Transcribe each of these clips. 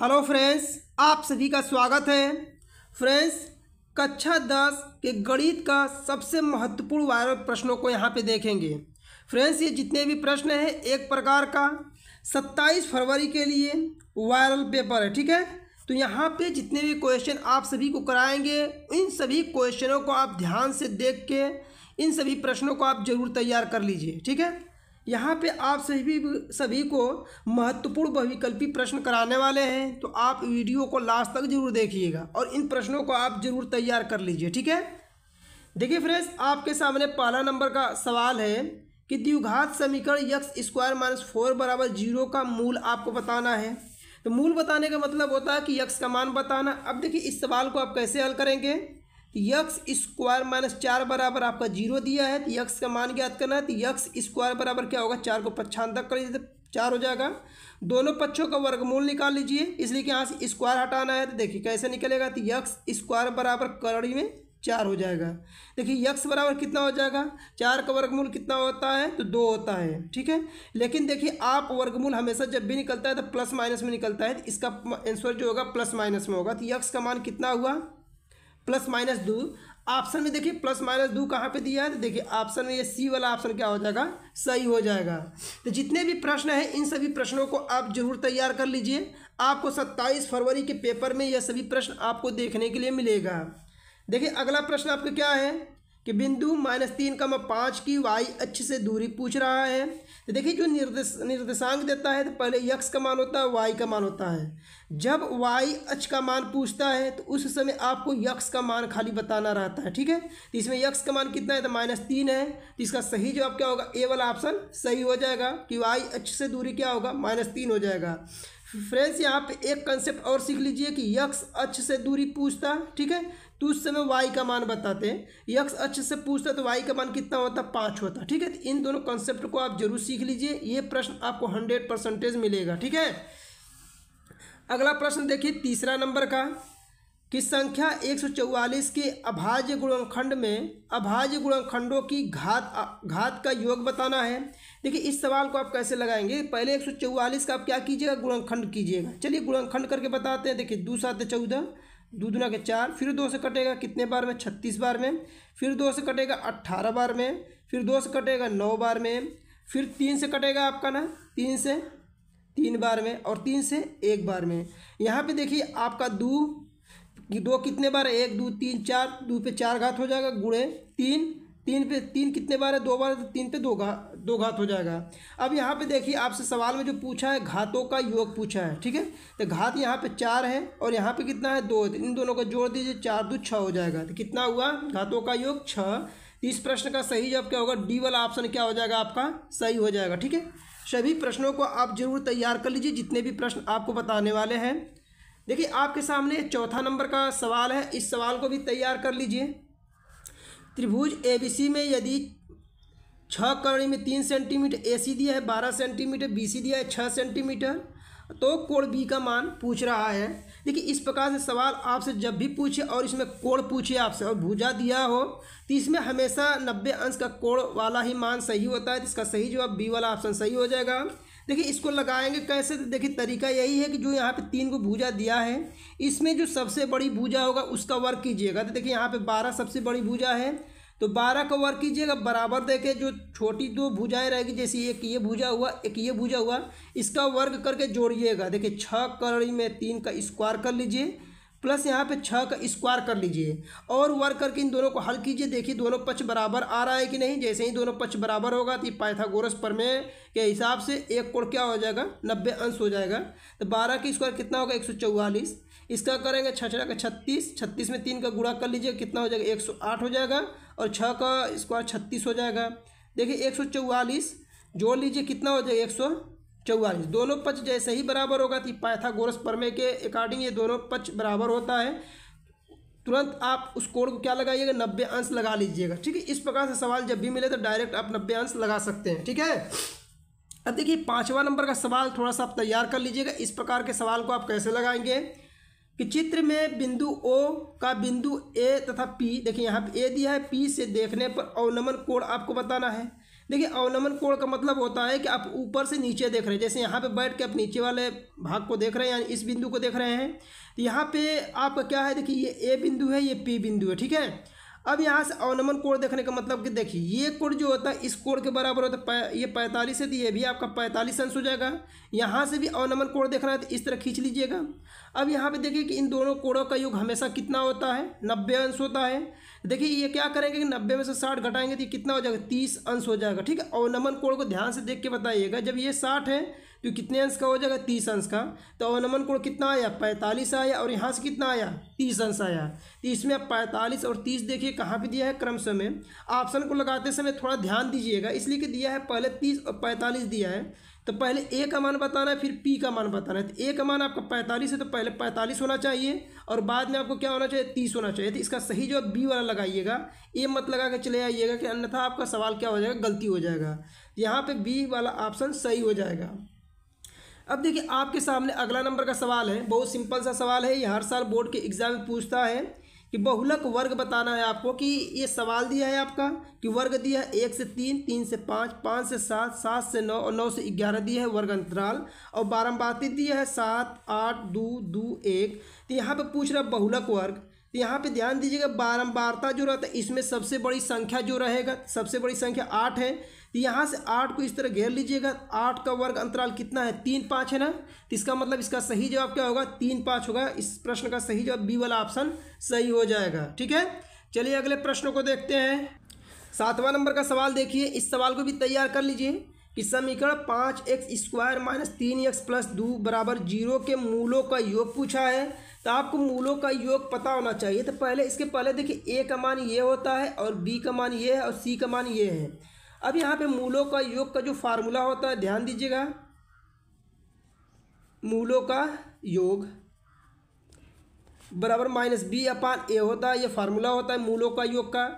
hello friends आप सभी का स्वागत है फ्रेंड्स कक्षा दस के गणित का सबसे महत्वपूर्ण वायरल प्रश्नों को यहाँ पे देखेंगे फ्रेंड्स ये जितने भी प्रश्न हैं एक प्रकार का सत्ताईस फरवरी के लिए वायरल पेपर है ठीक है तो यहाँ पे जितने भी क्वेश्चन आप सभी को कराएंगे इन सभी क्वेश्चनों को आप ध्यान से देख के इन सभी प्रश्नों को आप जरूर तैयार कर लीजिए ठीक है यहाँ पे आप सभी सभी को महत्वपूर्ण बहुविकल्पी प्रश्न कराने वाले हैं तो आप वीडियो को लास्ट तक जरूर देखिएगा और इन प्रश्नों को आप जरूर तैयार कर लीजिए ठीक है देखिए फ्रेंड्स आपके सामने पहला नंबर का सवाल है कि द्विघात समीकरण यक्स स्क्वायर माइनस फोर बराबर जीरो का मूल आपको बताना है तो मूल बताने का मतलब होता है कि यक्स का मान बताना अब देखिए इस सवाल को आप कैसे हल करेंगे यक्स स्क्वायर माइनस चार बराबर आपका जीरो दिया है तो यक्स का मान ज्ञात करना है तो यक्स स्क्वायर बराबर क्या होगा चार को तक कर लीजिए तो चार हो जाएगा दोनों पक्षों का वर्गमूल निकाल लीजिए इसलिए कि यहाँ से स्क्वायर हटाना है तो देखिए कैसे निकलेगा तो यक्स स्क्वायर बराबर करड़ी में चार हो जाएगा देखिए यक्स बराबर कितना हो जाएगा चार का वर्गमूल कितना होता है तो दो होता है ठीक है लेकिन देखिए आप वर्गमूल हमेशा जब भी निकलता है तो प्लस माइनस में निकलता है तो इसका आंसर जो होगा प्लस माइनस में होगा तो यक्स का मान कितना हुआ प्लस माइनस दू ऑप्शन में देखिए प्लस माइनस दू कहाँ पे दिया है तो देखिए ऑप्शन में ये सी वाला ऑप्शन क्या हो जाएगा सही हो जाएगा तो जितने भी प्रश्न हैं इन सभी प्रश्नों को आप जरूर तैयार कर लीजिए आपको सत्ताईस फरवरी के पेपर में यह सभी प्रश्न आपको देखने के लिए मिलेगा देखिए अगला प्रश्न आपका क्या है कि बिंदु माइनस तीन कम पाँच की वाई अच्छे से दूरी पूछ रहा है तो देखिए जो निर्देश निर्देशांक देता है तो पहले यक्स का मान होता है वाई का मान होता है जब वाई अच का मान पूछता है तो उस समय आपको यक्स का मान खाली बताना रहता है ठीक है तो इसमें यक्स का मान कितना है तो माइनस तीन है तो इसका सही जवाब क्या होगा ए वाला ऑप्शन सही हो जाएगा कि वाई अच से दूरी क्या होगा माइनस तीन हो जाएगा फ्रेंड्स यहाँ पे एक कंसेप्ट और सीख लीजिए कि यक्स अक्ष से दूरी पूछता ठीक है तो उस समय वाई का मान बताते हैं यक्स अक्ष से पूछता है तो वाई का मान कितना होता है पाँच होता ठीक है तो इन दोनों कॉन्सेप्ट को आप जरूर सीख लीजिए ये प्रश्न आपको हंड्रेड परसेंटेज मिलेगा ठीक है अगला प्रश्न देखिए तीसरा नंबर का कि संख्या चौवालीस के अभाज्य गुणनखंड में अभाज्य गुणनखंडों की घात घात का योग बताना है देखिए इस सवाल को आप कैसे लगाएंगे पहले एक सौ चौवालीस का आप क्या कीजिएगा गुणनखंड कीजिएगा चलिए गुणनखंड करके बताते हैं देखिए दो सात चौदह दो दुना के चार फिर दो से कटेगा कितने बार में छत्तीस बार में फिर दो से कटेगा अट्ठारह बार में फिर दो से कटेगा नौ बार में फिर तीन से कटेगा आपका ना तीन से तीन बार में और तीन से एक बार में यहाँ पे देखिए आपका दो दो कितने बार एक दो तीन चार दो पे चार घात हो जाएगा गुड़े तीन तीन पे तीन कितने बार है दो बार है तो तीन पे दो घात दो घात हो जाएगा अब यहाँ पे देखिए आपसे सवाल में जो पूछा है घातों का योग पूछा है ठीक है तो घात यहाँ पे चार है और यहाँ पे कितना है दो है तो इन दोनों को जोड़ दीजिए चार दो छः हो जाएगा तो कितना हुआ घातों का योग छः इस प्रश्न का सही जब क्या होगा डी वाला ऑप्शन क्या हो जाएगा आपका सही हो जाएगा ठीक है सभी प्रश्नों को आप जरूर तैयार कर लीजिए जितने भी प्रश्न आपको बताने वाले हैं देखिए आपके सामने चौथा नंबर का सवाल है इस सवाल को भी तैयार कर लीजिए त्रिभुज एबीसी में यदि छः कर्ण में तीन सेंटीमीटर ए सी दिया है बारह सेंटीमीटर बी सी दिया है छः सेंटीमीटर तो कोण बी का मान पूछ रहा है देखिए इस प्रकार से सवाल आपसे जब भी पूछे और इसमें कोण पूछे आपसे और भुजा दिया हो तो इसमें हमेशा नब्बे अंश का कोण वाला ही मान सही होता है तो इसका सही जवाब बी वाला ऑप्शन सही हो जाएगा देखिए इसको लगाएंगे कैसे देखिए तरीका यही है कि जो यहाँ पे तीन को भूजा दिया है इसमें जो सबसे बड़ी भूजा होगा उसका वर्क कीजिएगा तो देखिए यहाँ पे बारह सबसे बड़ी भूजा है तो बारह का वर्क कीजिएगा बराबर देखे जो छोटी दो भूजाएँ रहेगी जैसे एक ये भूजा हुआ एक ये भूजा हुआ इसका वर्ग करके जोड़िएगा देखिए छः कड़ी में तीन का स्क्वायर कर लीजिए प्लस यहाँ पे छः का स्क्वायर कर लीजिए और वर्क करके इन दोनों को हल कीजिए देखिए दोनों पक्ष बराबर आ रहा है कि नहीं जैसे ही दोनों पक्ष बराबर होगा तो पाइथागोरस प्रमेय के हिसाब से एक कोण क्या हो जाएगा नब्बे अंश हो जाएगा तो बारह की स्क्वायर कितना होगा एक सौ चौवालीस इसका करेंगे छठा का छत्तीस छत्तीस में तीन का गुड़ा कर लीजिए कितना हो जाएगा एक सौ आठ हो जाएगा और छः का स्क्वायर छत्तीस हो जाएगा देखिए एक सौ चौवालीस जोड़ लीजिए कितना हो जाएगा एक सौ चौवालीस दोनों पक्ष जैसे ही बराबर होगा तो पाइथागोरस प्रमेय के अकॉर्डिंग ये दोनों पक्ष बराबर होता है तुरंत आप उस कोण को क्या लगाइएगा नब्बे अंश लगा लीजिएगा ठीक है इस प्रकार से सवाल जब भी मिले तो डायरेक्ट आप नब्बे अंश लगा सकते हैं ठीक है अब देखिए पाँचवा नंबर का सवाल थोड़ा सा आप तैयार कर लीजिएगा इस प्रकार के सवाल को आप कैसे लगाएंगे कि चित्र में बिंदु ओ का बिंदु ए तथा पी देखिए यहाँ पे ए दिया है पी से देखने पर अवनमन कोण आपको बताना है देखिए अवलंबन कोण का मतलब होता है कि आप ऊपर से नीचे देख रहे हैं जैसे यहाँ पे बैठ के आप नीचे वाले भाग को देख रहे हैं यानी इस बिंदु को देख रहे हैं तो यहाँ पे आपका क्या है देखिए ये ए बिंदु है ये पी बिंदु है ठीक है अब यहाँ से अवनमन कोण देखने का मतलब कि देखिए ये कोण जो होता है इस कोण के बराबर होता है ये पैंतालीस है तो ये भी आपका पैंतालीस अंश हो जाएगा यहाँ से भी अवनमन कोण देखना है तो इस तरह खींच लीजिएगा अब यहाँ पे देखिए कि इन दोनों कोणों का योग हमेशा कितना होता है नब्बे अंश होता है देखिए ये क्या करेंगे कि नब्बे में से साठ घटाएंगे तो कितना हो जाएगा तीस अंश हो जाएगा ठीक है अवनमन कोण को ध्यान से देख के बताइएगा जब ये साठ है तो कितने अंश का हो जाएगा तीस अंश का तो अवनमन कोण कितना आया पैंतालीस आया और यहाँ से कितना आया तीस अंश आया तो इसमें आप पैंतालीस और तीस देखिए कहाँ पे दिया है क्रम समय ऑप्शन को लगाते समय थोड़ा ध्यान दीजिएगा इसलिए कि दिया है पहले तीस और पैंतालीस दिया है तो पहले ए का मान बताना है फिर पी का मान बताना है तो ए का मान आपका पैंतालीस है तो पहले पैंतालीस होना चाहिए और बाद में आपको क्या होना चाहिए तीस होना चाहिए तो इसका सही जो बी वाला लगाइएगा ए मत लगा के चले आइएगा कि अन्यथा आपका सवाल क्या हो जाएगा गलती हो जाएगा यहाँ पे बी वाला ऑप्शन सही हो जाएगा अब देखिए आपके सामने अगला नंबर का सवाल है बहुत सिंपल सा सवाल है ये हर साल बोर्ड के एग्जाम में पूछता है कि बहुलक वर्ग बताना है आपको कि ये सवाल दिया है आपका कि वर्ग दिया है एक से तीन तीन से पाँच पाँच से सात सात से नौ और नौ से ग्यारह दिया है वर्ग अंतराल और बारम्बाती दिया है सात आठ दो दो एक तो यहाँ पे पूछ रहा बहुलक वर्ग तो यहाँ पे ध्यान दीजिएगा बारम्बारता जो रहता है इसमें सबसे बड़ी संख्या जो रहेगा सबसे बड़ी संख्या आठ है तो यहाँ से आठ को इस तरह घेर लीजिएगा आठ का वर्ग अंतराल कितना है तीन पाँच है ना तो इसका मतलब इसका सही जवाब क्या होगा तीन पाँच होगा इस प्रश्न का सही जवाब बी वाला ऑप्शन सही हो जाएगा ठीक है चलिए अगले प्रश्न को देखते हैं सातवां नंबर का सवाल देखिए इस सवाल को भी तैयार कर लीजिए कि समीकरण पाँच एक्स स्क्वायर माइनस तीन एक्स प्लस दो बराबर जीरो के मूलों का योग पूछा है तो आपको मूलों का योग पता होना चाहिए तो पहले इसके पहले देखिए ए का मान ये होता है और बी का मान ये है और सी का मान ये है अब यहाँ पे मूलों का योग का जो फार्मूला होता है ध्यान दीजिएगा मूलों का योग बराबर माइनस बी अपान ए होता है ये फार्मूला होता है मूलों का योग का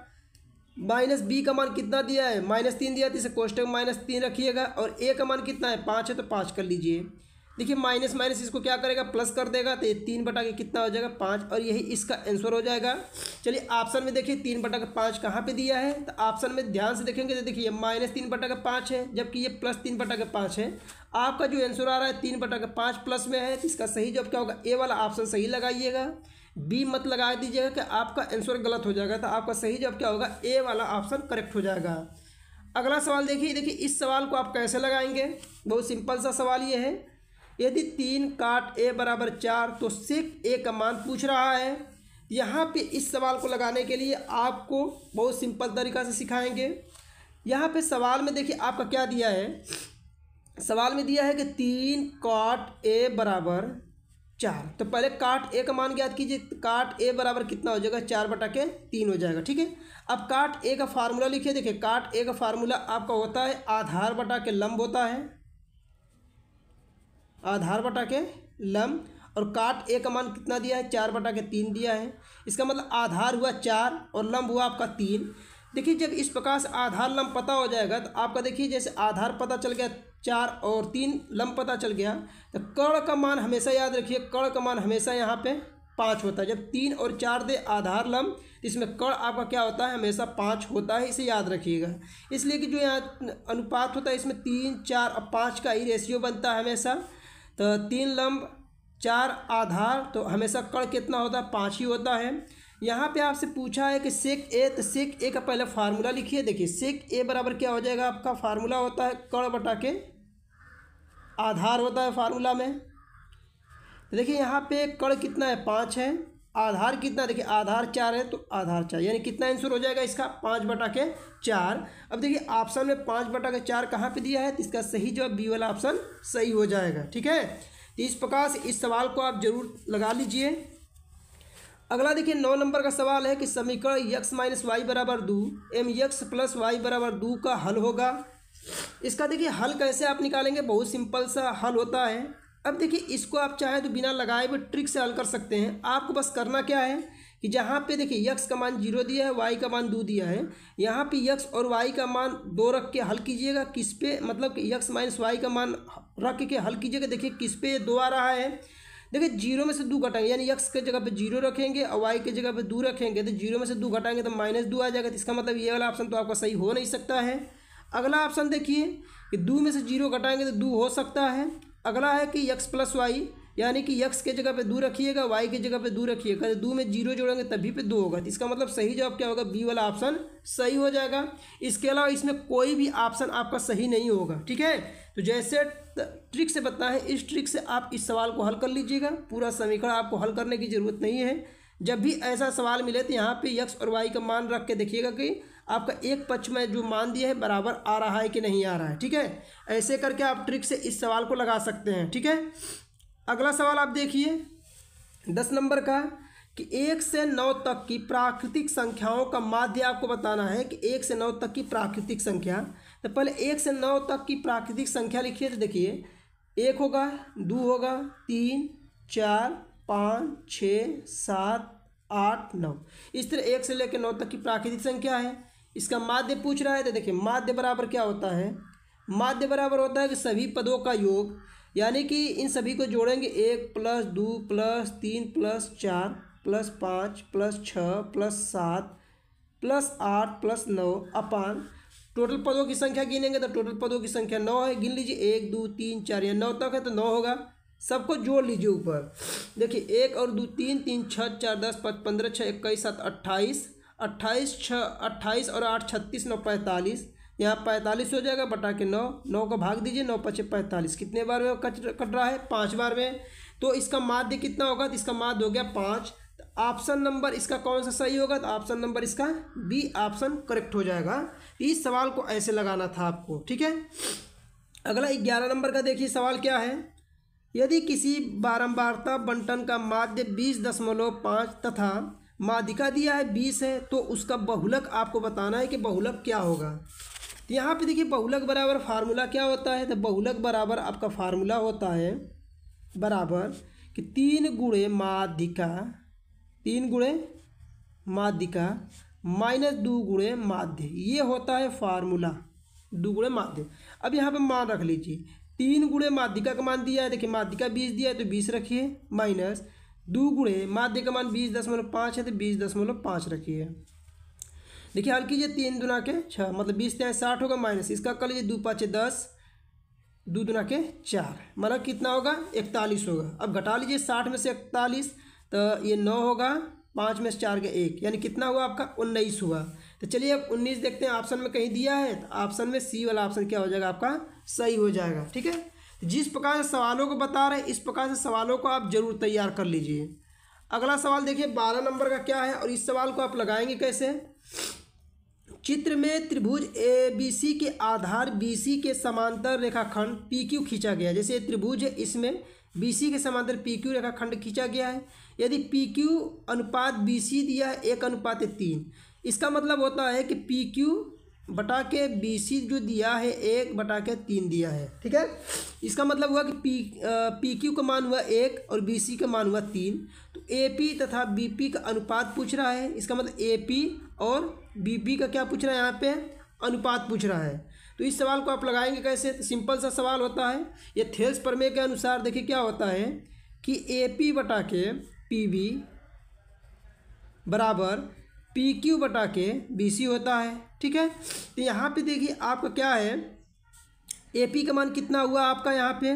माइनस बी का मान कितना दिया है माइनस तीन दिया था तो इसे कोष्टक माइनस तीन रखिएगा और ए का मान कितना है पाँच है तो पाँच कर लीजिए देखिए माइनस माइनस इसको क्या करेगा प्लस कर देगा तो ये तीन बटा के कितना हो जाएगा पाँच और यही इसका आंसर हो जाएगा चलिए ऑप्शन में देखिए तीन बटा का पाँच कहाँ पर दिया है तो ऑप्शन में ध्यान से देखेंगे तो देखिए माइनस तीन बटा का पाँच है जबकि ये प्लस तीन बटा का पाँच है आपका जो आंसर आ रहा है तीन बटा का पाँच प्लस में है तो इसका सही जवाब क्या होगा ए वाला ऑप्शन सही लगाइएगा बी मत लगा दीजिएगा कि आपका आंसर गलत हो जाएगा तो आपका सही जवाब क्या होगा ए वाला ऑप्शन करेक्ट हो जाएगा अगला सवाल देखिए देखिए इस सवाल को आप कैसे लगाएंगे बहुत सिंपल सा सवाल ये है यदि तीन काट ए बराबर चार तो सिर्फ ए का मान पूछ रहा है यहाँ पे इस सवाल को लगाने के लिए आपको बहुत सिंपल तरीका से सिखाएंगे यहाँ पे सवाल में देखिए आपका क्या दिया है सवाल में दिया है कि तीन काट ए बराबर चार तो पहले काट ए का मान ज्ञात कीजिए काट ए बराबर कितना हो जाएगा चार बटा के तीन हो जाएगा ठीक है अब काट ए का फार्मूला लिखिए देखिए काट ए का फार्मूला आपका होता है आधार बटा के लंब होता है आधार बटा के लम्ब और काट ए का मान कितना दिया है चार बटा के तीन दिया है इसका मतलब आधार हुआ चार और लम्ब हुआ आपका तीन देखिए जब इस प्रकार से आधार लम्ब पता हो जाएगा तो आपका देखिए जैसे आधार पता चल गया चार और तीन लम्ब पता चल गया तो कर्ण का मान हमेशा याद रखिए कर्ण का मान हमेशा यहाँ पे पाँच होता है जब तीन और चार दे आधार तो इसमें कर्ण आपका क्या होता है हमेशा पाँच होता है इसे याद रखिएगा इसलिए कि जो यहाँ अनुपात होता है इसमें तीन चार और पाँच का ही रेशियो बनता है हमेशा तो तीन लंब चार आधार तो हमेशा कड़ कितना होता है पाँच ही होता है यहाँ पे आपसे पूछा है कि सेक ए तो सेक ए का पहले फार्मूला लिखिए देखिए सेक ए बराबर क्या हो जाएगा आपका फार्मूला होता है कड़ बटा के आधार होता है फार्मूला में तो देखिए यहाँ पे कड़ कितना है पाँच है आधार कितना देखिए आधार चार है तो आधार चार यानी कितना आंसर हो जाएगा इसका पाँच बटा के चार अब देखिए ऑप्शन में पाँच बटा के चार कहाँ पे दिया है तो इसका सही जवाब बी वाला ऑप्शन सही हो जाएगा ठीक है तो इस प्रकार से इस सवाल को आप जरूर लगा लीजिए अगला देखिए नौ नंबर का सवाल है कि समीकरण यक्स माइनस वाई बराबर दो एम यक्स प्लस वाई बराबर दो का हल होगा इसका देखिए हल कैसे आप निकालेंगे बहुत सिंपल सा हल होता है अब देखिए इसको आप चाहे तो बिना लगाए हुए ट्रिक से हल कर सकते हैं आपको बस करना क्या है कि जहाँ पे देखिए यक्स का मान जीरो दिया है वाई का मान दो दिया है यहाँ पे यक्स और वाई का मान दो रख के हल कीजिएगा किस पे मतलब कि यक्स माइनस वाई का मान रख के हल कीजिएगा देखिए किस पे दो आ रहा है देखिए जीरो में से दो घटाएंगे यानी यक्स के जगह पे जीरो रखेंगे और वाई के जगह पे दो रखेंगे तो जीरो में से दो घटाएंगे तो माइनस दो आ जाएगा तो इसका मतलब ये वाला ऑप्शन तो आपका सही हो नहीं सकता है अगला ऑप्शन देखिए कि दो में से जीरो घटाएंगे तो दो हो सकता है अगला है कि यक्स प्लस वाई यानी कि यक्स के जगह पे दो रखिएगा वाई के जगह पे दो रखिएगा दो में जीरो जोड़ेंगे तभी पे दो होगा तो इसका मतलब सही जवाब क्या होगा बी वाला ऑप्शन सही हो जाएगा इसके अलावा इसमें कोई भी ऑप्शन आपका सही नहीं होगा ठीक है तो जैसे ट्रिक से बताएं है इस ट्रिक से आप इस सवाल को हल कर लीजिएगा पूरा समीकरण आपको हल करने की ज़रूरत नहीं है जब भी ऐसा सवाल मिले तो यहाँ पे यक्स और वाई का मान रख के देखिएगा कि आपका एक पक्ष में जो मान दिया है बराबर आ रहा है कि नहीं आ रहा है ठीक है ऐसे करके आप ट्रिक से इस सवाल को लगा सकते हैं ठीक है अगला सवाल आप देखिए दस नंबर का कि एक से नौ तक की प्राकृतिक संख्याओं का माध्य आपको बताना है कि एक से नौ तक की प्राकृतिक संख्या तो पहले एक से नौ तक की प्राकृतिक संख्या लिखिए तो देखिए एक होगा दो होगा तीन चार पाँच छः सात आठ नौ इस तरह एक से लेकर नौ तक की प्राकृतिक संख्या है इसका माध्य पूछ रहा है तो देखिए माध्य बराबर क्या होता है माध्य बराबर होता है कि सभी पदों का योग यानी कि इन सभी को जोड़ेंगे एक प्लस दो प्लस तीन प्लस चार प्लस पाँच प्लस छः प्लस सात प्लस आठ प्लस नौ अपान टोटल पदों की संख्या गिनेंगे तो टोटल पदों की संख्या नौ है गिन लीजिए एक दो तीन चार या नौ तक है तो नौ होगा सबको जोड़ लीजिए ऊपर देखिए एक और दो तीन तीन छः चार दस पाँच पंद्रह छः इक्कीस सात अट्ठाईस अट्ठाईस छः अट्ठाईस और आठ छत्तीस नौ पैंतालीस यहाँ पैंतालीस हो जाएगा बटा के नौ नौ को भाग दीजिए नौ पचे पैंतालीस कितने बार में कट कट रहा है पाँच बार में तो इसका माध्य कितना होगा तो इसका माध्य हो गया पाँच तो ऑप्शन नंबर इसका कौन सा सही होगा तो ऑप्शन नंबर इसका बी ऑप्शन करेक्ट हो जाएगा इस सवाल को ऐसे लगाना था आपको ठीक है अगला ग्यारह नंबर का देखिए सवाल क्या है यदि किसी बारंबारता बंटन का माध्य बीस दशमलव पाँच तथा मादिका दिया है बीस है तो उसका बहुलक आपको बताना है कि बहुलक क्या होगा तो यहाँ पे देखिए बहुलक बराबर फार्मूला क्या होता है तो बहुलक बराबर आपका फार्मूला होता है बराबर कि तीन गुणे माधिका तीन गुणे माधिका माइनस दो गुणे माध्य ये होता है फार्मूला दो गुणे माध्य अब यहाँ पे मान रख लीजिए तीन गुणे माध्यिका का मान दिया है देखिए माध्यिका बीस दिया है तो बीस रखिए माइनस दू गुणे माध्य का मान बीस दशमलव पाँच है तो बीस दशमलव पाँच रखिए देखिए हल कीजिए तीन दुना के छः मतलब बीस त्याँ साठ होगा माइनस इसका कर लीजिए दो पाँच दस दो दुना के चार मतलब कितना होगा इकतालीस होगा अब घटा लीजिए साठ में से इकतालीस तो ये नौ होगा पाँच में से चार के एक यानी कितना हुआ आपका उन्नीस हुआ तो चलिए अब उन्नीस देखते हैं ऑप्शन में कहीं दिया है तो ऑप्शन में सी वाला ऑप्शन क्या हो जाएगा आपका सही हो जाएगा ठीक है जिस प्रकार से सवालों को बता रहे हैं इस प्रकार से सवालों को आप जरूर तैयार कर लीजिए अगला सवाल देखिए बारह नंबर का क्या है और इस सवाल को आप लगाएंगे कैसे चित्र में त्रिभुज ए बी सी के आधार बी सी के समांतर रेखाखंड पी क्यू खींचा गया जैसे त्रिभुज है इसमें बी सी के समांतर पी क्यू रेखाखंड खींचा गया है यदि पी क्यू अनुपात बी सी दिया है एक अनुपात तीन इसका मतलब होता है कि पी क्यू बटा के बी सी जो दिया है एक बटा के तीन दिया है ठीक है इसका मतलब हुआ कि पी पी क्यू का मान हुआ एक और बी सी का मान हुआ तीन तो ए पी तथा बी पी का अनुपात पूछ रहा है इसका मतलब ए पी और बी पी का क्या पूछ रहा है यहाँ पे अनुपात पूछ रहा है तो इस सवाल को आप लगाएंगे कैसे सिंपल सा सवाल होता है ये थेल्स परमे के अनुसार देखिए क्या होता है कि ए पी बटा के पी बी बराबर पी क्यू बटा के बी सी होता है ठीक है तो यहाँ पे देखिए आपका क्या है ए पी का मान कितना हुआ आपका यहाँ पे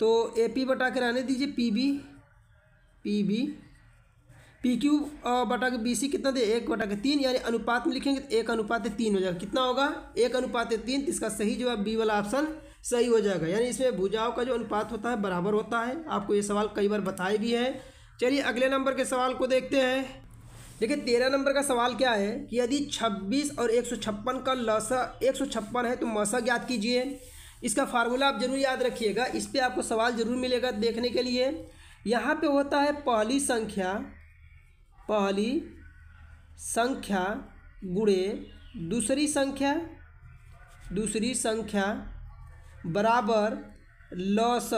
तो ए पी बटा के रहने दीजिए P B P B P Q बटा के बी सी कितना दे एक बटा के तीन यानी अनुपात में लिखेंगे तो एक अनुपात तीन हो जाएगा कितना होगा एक अनुपात तीन तो इसका सही जवाब बी वाला ऑप्शन सही हो जाएगा यानी इसमें भुजाओं का जो अनुपात होता है बराबर होता है आपको ये सवाल कई बार बताए भी है चलिए अगले नंबर के सवाल को देखते हैं देखिए तेरह नंबर का सवाल क्या है कि यदि 26 और एक का लस एक है तो मसा ज्ञात कीजिए इसका फार्मूला आप जरूर याद रखिएगा इस पर आपको सवाल जरूर मिलेगा देखने के लिए यहाँ पे होता है पहली संख्या पहली संख्या गुड़े दूसरी संख्या दूसरी संख्या बराबर लस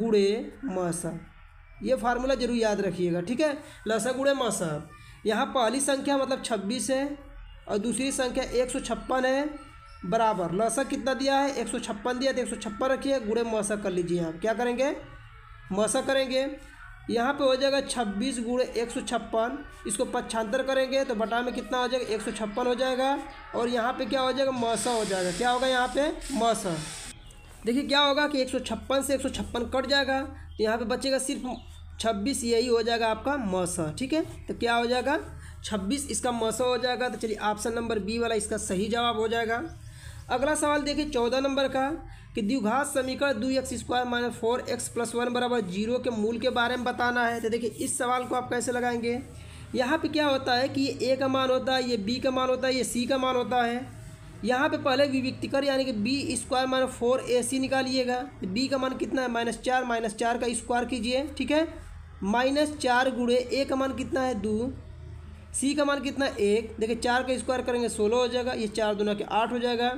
गुड़े मसा ये फार्मूला जरूर याद रखिएगा ठीक है लसा गुड़े मासा यहाँ पहली संख्या मतलब छब्बीस है और दूसरी संख्या एक सौ छप्पन है बराबर लसा कितना दिया है एक सौ छप्पन दिया तो एक सौ छप्पन रखिए गुड़े मासा कर लीजिए आप क्या करेंगे मसा करेंगे यहाँ पे हो जाएगा छब्बीस गुड़े एक सौ छप्पन इसको पच्छांतर करेंगे तो बटा में कितना हो जाएगा एक सौ छप्पन हो जाएगा और यहाँ पे क्या हो जाएगा मसा हो जाएगा क्या होगा यहाँ पे मसा देखिए क्या होगा कि एक सौ छप्पन से एक सौ छप्पन कट जाएगा तो यहाँ पे बचेगा सिर्फ छब्बीस यही हो जाएगा आपका मौसा ठीक है तो क्या हो जाएगा छब्बीस इसका मौसा हो जाएगा तो चलिए ऑप्शन नंबर बी वाला इसका सही जवाब हो जाएगा अगला सवाल देखिए चौदह नंबर का कि द्विघात समीकरण दो x square minus four x plus one बराबर जीरो के मूल के बारे में बताना है तो देखिए इस सवाल को आप कैसे लगाएंगे यहाँ पे क्या होता है कि ये ए का मान होता है ये बी का मान होता है ये सी का मान होता है यहाँ पे पहले विविक्तिकर यानी कि B square minus four A C निकालिएगा बी का मान कितना है माइनस चार माइनस चार का स्क्वायर कीजिए ठीक है माइनस चार गुड़े ए का मान कितना है दो सी का मान कितना एक देखिए चार का स्क्वायर करेंगे सोलह हो जाएगा ये चार दोनों के आठ हो जाएगा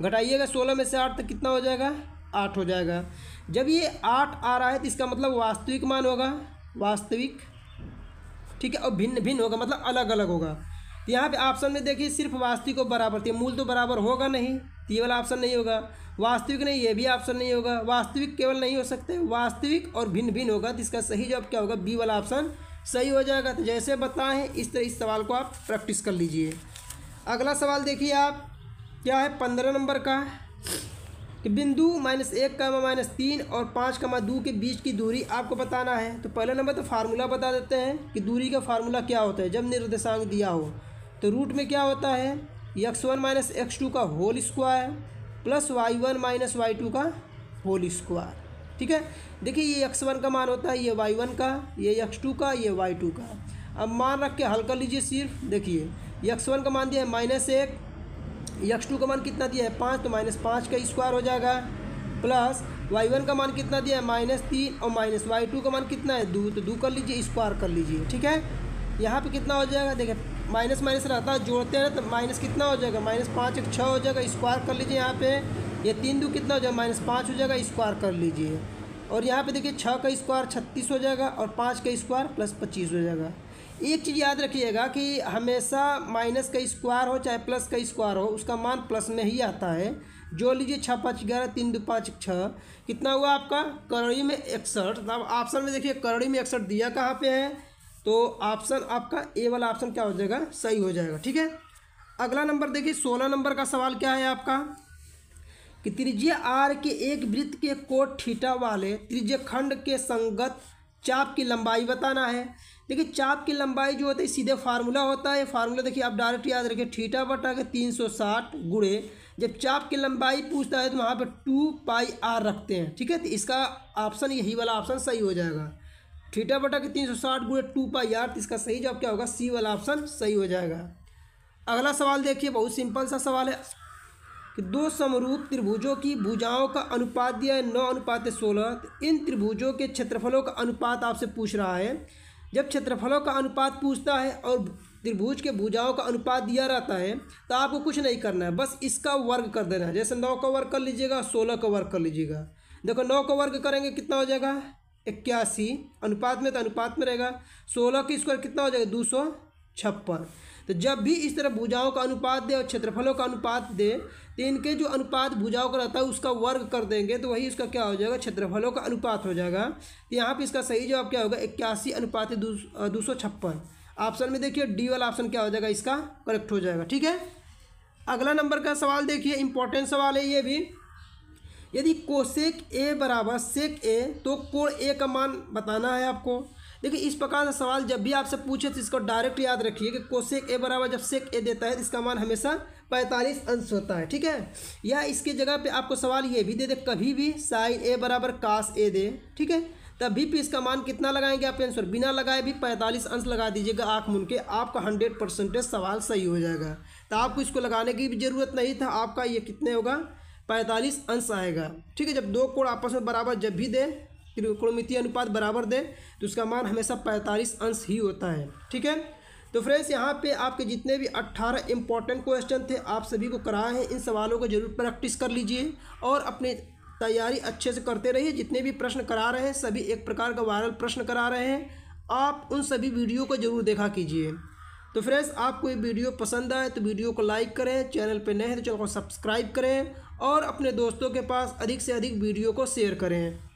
घटाइएगा सोलह में से आठ तो कितना हो जाएगा आठ हो जाएगा जब ये आठ आ रहा है तो इसका मतलब वास्तविक मान होगा वास्तविक ठीक है और भिन्न भिन्न होगा मतलब अलग अलग होगा तो यहाँ पे ऑप्शन में देखिए सिर्फ वास्तविक और बराबर थी तो मूल तो बराबर होगा नहीं तो ये वाला ऑप्शन नहीं होगा वास्तविक नहीं ये भी ऑप्शन नहीं होगा वास्तविक केवल नहीं हो सकते वास्तविक और भिन्न भिन्न होगा तो इसका सही जवाब क्या होगा बी वाला ऑप्शन सही हो जाएगा तो जैसे बताएं इस तरह इस सवाल को आप प्रैक्टिस कर लीजिए अगला सवाल देखिए आप क्या है पंद्रह नंबर का कि बिंदु माइनस एक का माइनस तीन और पाँच कमा दो के बीच की दूरी आपको बताना है तो पहला नंबर तो फार्मूला बता देते हैं कि दूरी का फार्मूला क्या होता है जब निर्देशांक दिया हो तो रूट में क्या होता है x one minus x two का whole square plus y one minus y two का होल स्क्वायर ठीक है देखिए ये एक्स वन का मान होता है ये वाई वन का ये एक्स टू का ये वाई टू का अब मान रख के हल कर लीजिए सिर्फ देखिए एक्स वन का मान दिया है माइनस एक एक्स टू का मान कितना दिया है पाँच तो माइनस पाँच का स्क्वायर हो जाएगा प्लस वाई वन का मान कितना दिया है माइनस तीन और माइनस वाई टू का मान कितना है दो तो दो कर लीजिए स्क्वायर कर लीजिए ठीक है यहाँ पे कितना हो जाएगा देखिए माइनस माइनस रहता है जोड़ते हैं तो माइनस कितना हो जाएगा माइनस पाँच एक छः हो जाएगा स्क्वायर कर लीजिए यहाँ पे ये तीन दो कितना हो जाएगा माइनस पाँच हो जाएगा स्क्वायर कर लीजिए और यहाँ पे देखिए छः का स्क्वायर छत्तीस हो जाएगा और पाँच का स्क्वायर प्लस पच्चीस हो जाएगा एक चीज़ याद रखिएगा कि हमेशा माइनस का स्क्वायर हो चाहे प्लस का स्क्वायर हो उसका मान प्लस में ही आता है जो लीजिए छः पाँच ग्यारह तीन दो पाँच छः कितना हुआ आपका करोड़ी में इकसठ अब ऑप्शन में देखिए करोड़ी में इकसठ दिया कहाँ पे है तो ऑप्शन आपका ए वाला ऑप्शन क्या हो जाएगा सही हो जाएगा ठीक है अगला नंबर देखिए सोलह नंबर का सवाल क्या है आपका कि त्रिज्य आर के एक वृत्त के कोट ठीटा वाले त्रिज्य खंड के संगत चाप की लंबाई बताना है देखिए चाप की लंबाई जो होती है सीधे फार्मूला होता है फार्मूला देखिए आप डायरेक्ट याद रखिए ठीटा बटा के तीन सौ साठ गुड़े जब चाप की लंबाई पूछता है तो वहाँ पर टू पाई आर रखते हैं ठीक है तो इसका ऑप्शन यही वाला ऑप्शन सही हो जाएगा थीटा बटा के तीन सौ साठ गुड़े टू पाई आर तो इसका सही जवाब क्या होगा सी वाला ऑप्शन सही हो जाएगा अगला सवाल देखिए बहुत सिंपल सा सवाल है कि दो समरूप त्रिभुजों की भुजाओं का अनुपात दिया है नौ अनुपात है सोलह तो इन त्रिभुजों के क्षेत्रफलों का अनुपात आपसे पूछ रहा है जब क्षेत्रफलों का अनुपात पूछता है और त्रिभुज के भुजाओं का अनुपात दिया रहता है तो आपको कुछ नहीं करना है बस इसका वर्ग कर देना है जैसे नौ का वर्ग कर लीजिएगा सोलह का वर्ग कर लीजिएगा देखो नौ का वर्ग करेंगे कितना हो जाएगा इक्यासी अनुपात में तो अनुपात में रहेगा सोलह की स्क्वायर कितना हो जाएगा दो सौ छप्पन तो जब भी इस तरह भुजाओं का अनुपात दे और क्षेत्रफलों का अनुपात दे तो इनके जो अनुपात भुजाओं का रहता है उसका वर्ग कर देंगे तो वही इसका क्या हो जाएगा क्षेत्रफलों का अनुपात हो जाएगा तो यहाँ पे इसका सही जवाब क्या होगा इक्यासी अनुपात दो सौ छप्पन ऑप्शन में देखिए डी वाला ऑप्शन क्या हो जाएगा इसका करेक्ट हो जाएगा ठीक है अगला नंबर का सवाल देखिए इंपॉर्टेंट सवाल है ये भी यदि कोशेक ए बराबर सेक ए तो कोण ए का मान बताना है आपको देखिए इस प्रकार से सवाल जब भी आपसे पूछे तो इसको डायरेक्ट याद रखिए कि कोशेक ए बराबर जब सेक ए देता है तो इसका मान हमेशा पैंतालीस अंश होता है ठीक है या इसके जगह पे आपको सवाल ये भी दे दे कभी भी साइन ए बराबर कास ए दे ठीक है तभी भी इसका मान कितना लगाएंगे आपके आंसर बिना लगाए भी पैंतालीस अंश लगा दीजिएगा आँख मुन के आपका हंड्रेड परसेंटेज सवाल सही हो जाएगा तो आपको इसको लगाने की भी ज़रूरत नहीं था आपका ये कितने होगा पैंतालीस अंश आएगा ठीक है जब दो कोण आपस में बराबर जब भी दे त्रिकोणमितीय अनुपात बराबर दे तो उसका मान हमेशा पैंतालीस अंश ही होता है ठीक है तो फ्रेंड्स यहाँ पे आपके जितने भी 18 इंपॉर्टेंट क्वेश्चन थे आप सभी को कराए हैं इन सवालों को जरूर प्रैक्टिस कर लीजिए और अपनी तैयारी अच्छे से करते रहिए जितने भी प्रश्न करा रहे हैं सभी एक प्रकार का वायरल प्रश्न करा रहे हैं आप उन सभी वीडियो को जरूर देखा कीजिए तो फ्रेंड्स आपको ये वीडियो पसंद आए तो वीडियो को लाइक करें चैनल पर नए हैं तो चैनल को सब्सक्राइब करें और अपने दोस्तों के पास अधिक से अधिक वीडियो को शेयर करें